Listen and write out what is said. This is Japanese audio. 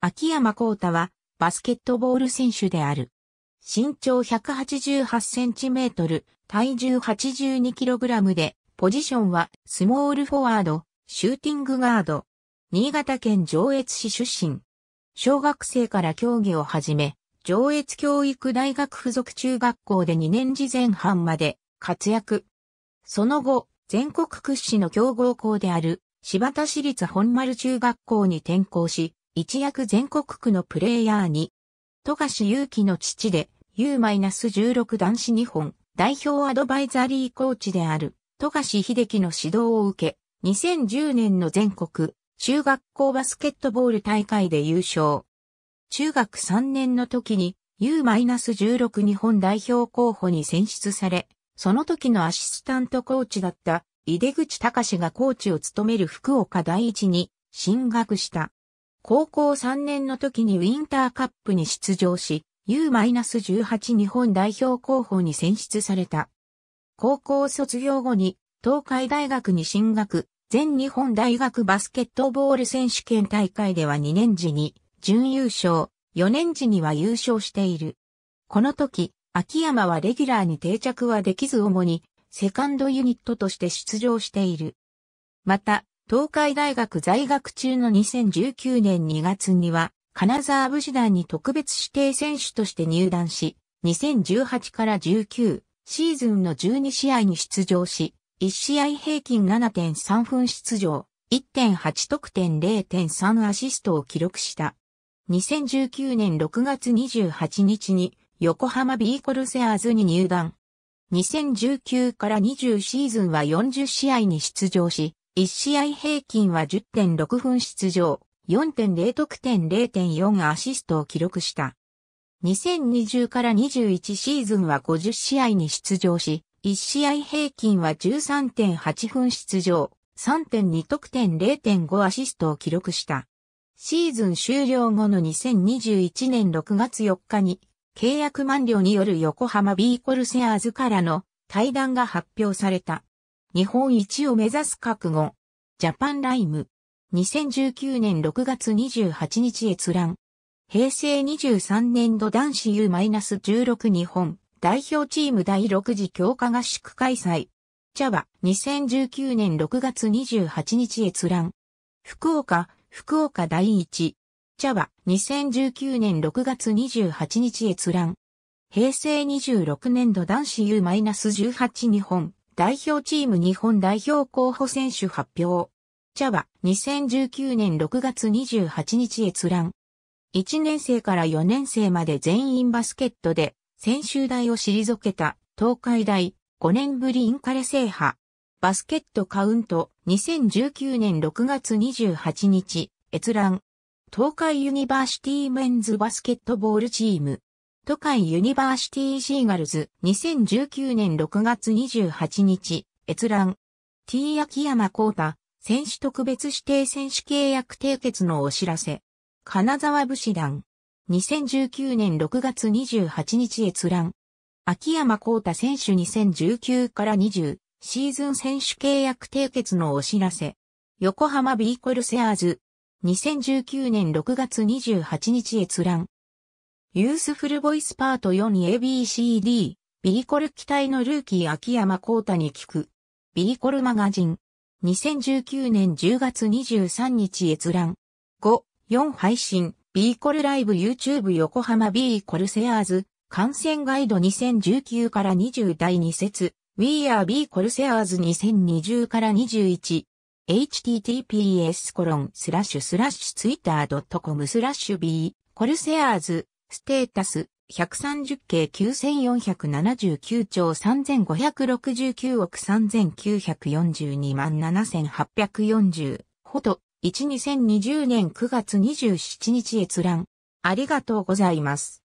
秋山光太はバスケットボール選手である。身長188センチメートル、体重82キログラムで、ポジションはスモールフォワード、シューティングガード。新潟県上越市出身。小学生から競技を始め、上越教育大学附属中学校で2年次前半まで活躍。その後、全国屈指の強豪校である、柴田市立本丸中学校に転校し、一躍全国区のプレイヤーに、富樫勇樹の父で U-16 男子日本代表アドバイザリーコーチである富樫秀樹の指導を受け、2010年の全国中学校バスケットボール大会で優勝。中学3年の時に U-16 日本代表候補に選出され、その時のアシスタントコーチだった井出口隆がコーチを務める福岡第一に進学した。高校3年の時にウィンターカップに出場し、U-18 日本代表候補に選出された。高校卒業後に東海大学に進学、全日本大学バスケットボール選手権大会では2年時に準優勝、4年時には優勝している。この時、秋山はレギュラーに定着はできず主にセカンドユニットとして出場している。また、東海大学在学中の2019年2月には、金沢武士団に特別指定選手として入団し、2018から19シーズンの12試合に出場し、1試合平均7.3分出場、1.8得点0.3アシストを記録した。2019年6月28日に横浜ビーコルセアーズに入団。2019から20シーズンは40試合に出場し、1試合平均は10.6分出場、4.0得点0.4アシストを記録した。2020から21シーズンは50試合に出場し、1試合平均は13.8分出場、3.2得点0.5アシストを記録した。シーズン終了後の2021年6月4日に、契約満了による横浜ビーコルセアーズからの対談が発表された。日本一を目指す覚悟。ジャパンライム。2019年6月28日閲覧。平成23年度男子 U-16 日本代表チーム第6次強化合宿開催。j ャ v 2019年6月28日閲覧。福岡、福岡第1。j ャ v 2019年6月28日閲覧。平成26年度男子 U-18 日本代表チーム日本代表候補選手発表。茶は2019年6月28日閲覧。1年生から4年生まで全員バスケットで、選手代を退けた東海大5年ぶりインカレ制覇。バスケットカウント2019年6月28日閲覧。東海ユニバーシティメンズバスケットボールチーム。都会ユニバーシティシーガルズ2019年6月28日、閲覧。T 秋山幸太、選手特別指定選手契約締結のお知らせ。金沢武士団。2019年6月28日閲覧。秋山幸太選手2019から20シーズン選手契約締結のお知らせ。横浜ビーコルセアーズ。2019年6月28日閲覧。ユースフルボイスパート 4ABCD、ビーコル機体のルーキー秋山光太に聞く。ビーコルマガジン。2019年10月23日閲覧。5、4配信。ビーコルライブ YouTube 横浜ビーコルセアーズ。感染ガイド2019から20第2節。We are B コルセアーズ2020から21。https コロンスラッシュスラッシュツイッター c o m スラッシュ B コルセアーズステータス、130計9479兆3569億3942万7840。ほと、12020年9月27日閲覧。ありがとうございます。